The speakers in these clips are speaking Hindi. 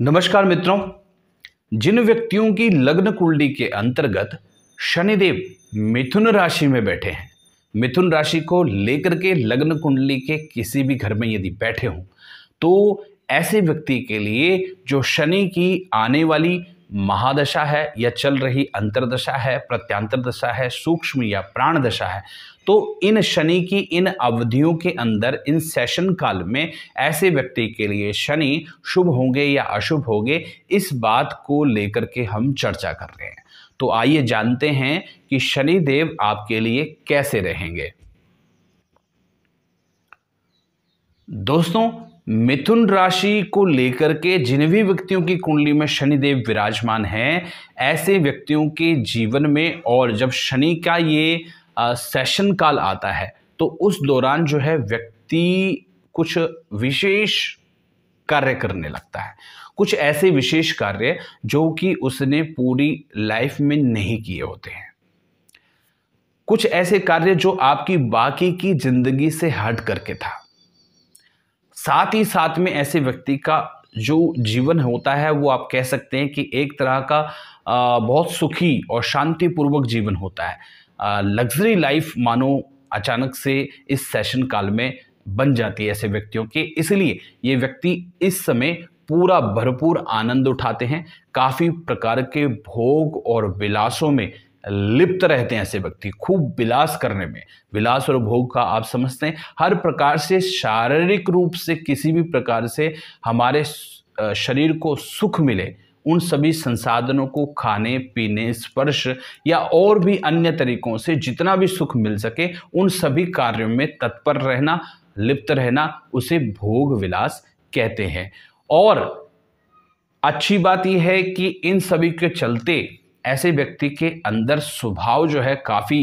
नमस्कार मित्रों जिन व्यक्तियों की लग्न कुंडली के अंतर्गत शनिदेव मिथुन राशि में बैठे हैं मिथुन राशि को लेकर के लग्न कुंडली के किसी भी घर में यदि बैठे हों तो ऐसे व्यक्ति के लिए जो शनि की आने वाली महादशा है या चल रही अंतरदशा है प्रत्यांतर दशा है सूक्ष्म या प्राण दशा है तो इन शनि की इन अवधियों के अंदर इन सेशन काल में ऐसे व्यक्ति के लिए शनि शुभ होंगे या अशुभ होंगे इस बात को लेकर के हम चर्चा कर रहे हैं तो आइए जानते हैं कि शनि देव आपके लिए कैसे रहेंगे दोस्तों मिथुन राशि को लेकर के जिन भी व्यक्तियों की कुंडली में शनिदेव विराजमान हैं ऐसे व्यक्तियों के जीवन में और जब शनि का ये सेशन काल आता है तो उस दौरान जो है व्यक्ति कुछ विशेष कार्य करने लगता है कुछ ऐसे विशेष कार्य जो कि उसने पूरी लाइफ में नहीं किए होते हैं कुछ ऐसे कार्य जो आपकी बाकी की जिंदगी से हट करके था साथ ही साथ में ऐसे व्यक्ति का जो जीवन होता है वो आप कह सकते हैं कि एक तरह का बहुत सुखी और शांतिपूर्वक जीवन होता है लग्जरी लाइफ मानो अचानक से इस सेशन काल में बन जाती है ऐसे व्यक्तियों के इसलिए ये व्यक्ति इस समय पूरा भरपूर आनंद उठाते हैं काफ़ी प्रकार के भोग और विलासों में लिप्त रहते हैं ऐसे व्यक्ति खूब विलास करने में विलास और भोग का आप समझते हैं हर प्रकार से शारीरिक रूप से किसी भी प्रकार से हमारे शरीर को सुख मिले उन सभी संसाधनों को खाने पीने स्पर्श या और भी अन्य तरीकों से जितना भी सुख मिल सके उन सभी कार्यों में तत्पर रहना लिप्त रहना उसे भोग विलास कहते हैं और अच्छी बात यह है कि इन सभी के चलते ऐसे व्यक्ति के अंदर स्वभाव जो है काफ़ी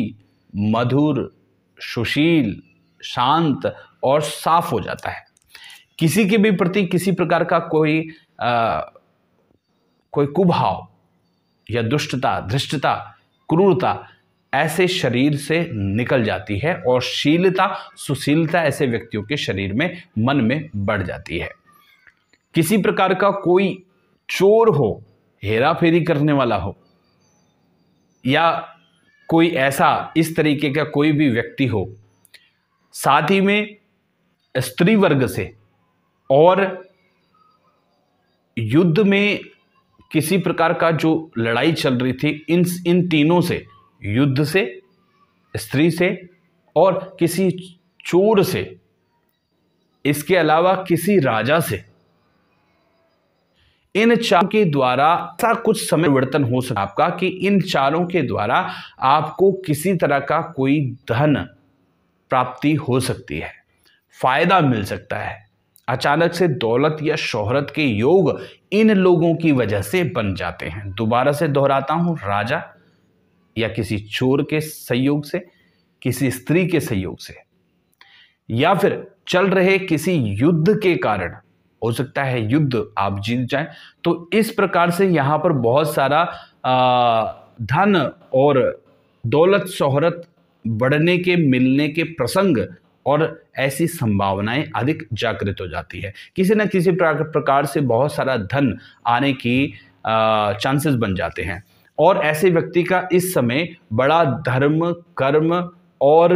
मधुर सुशील शांत और साफ हो जाता है किसी के भी प्रति किसी प्रकार का कोई आ, कोई कुभाव या दुष्टता धृष्टता क्रूरता ऐसे शरीर से निकल जाती है और शीलता सुशीलता ऐसे व्यक्तियों के शरीर में मन में बढ़ जाती है किसी प्रकार का कोई चोर हो हेरा फेरी करने वाला हो या कोई ऐसा इस तरीके का कोई भी व्यक्ति हो साथ ही में स्त्री वर्ग से और युद्ध में किसी प्रकार का जो लड़ाई चल रही थी इन इन तीनों से युद्ध से स्त्री से और किसी चोर से इसके अलावा किसी राजा से इन चारों के द्वारा ऐसा कुछ समय परिवर्तन हो सकता आपका कि इन चारों के द्वारा आपको किसी तरह का कोई धन प्राप्ति हो सकती है फायदा मिल सकता है अचानक से दौलत या शोहरत के योग इन लोगों की वजह से बन जाते हैं दोबारा से दोहराता हूँ राजा या किसी चोर के सहयोग से किसी स्त्री के सहयोग से या फिर चल रहे किसी युद्ध के कारण हो सकता है युद्ध आप जीत जाएं तो इस प्रकार से यहाँ पर बहुत सारा धन और दौलत शोहरत बढ़ने के मिलने के प्रसंग और ऐसी संभावनाएं अधिक जागृत हो जाती है किसी न किसी प्रकार से बहुत सारा धन आने की चांसेस बन जाते हैं और ऐसे व्यक्ति का इस समय बड़ा धर्म कर्म और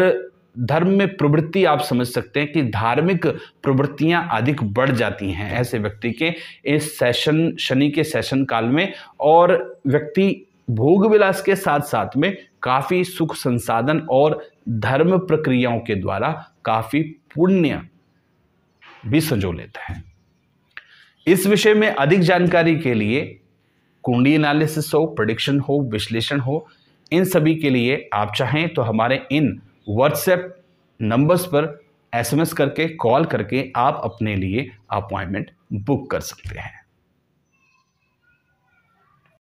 धर्म में प्रवृत्ति आप समझ सकते हैं कि धार्मिक प्रवृत्तियां अधिक बढ़ जाती हैं ऐसे व्यक्ति के इस सेशन शनि के सेशन काल में और व्यक्ति भोग विलास के साथ साथ में काफ़ी सुख संसाधन और धर्म प्रक्रियाओं के द्वारा काफ़ी पुण्य भी संजो लेते हैं इस विषय में अधिक जानकारी के लिए कुंडली एनालिसिस हो प्रडिक्शन हो विश्लेषण हो इन सभी के लिए आप चाहें तो हमारे इन व्हाट्सएप नंबर्स पर एसएमएस करके कॉल करके आप अपने लिए अपॉइंटमेंट बुक कर सकते हैं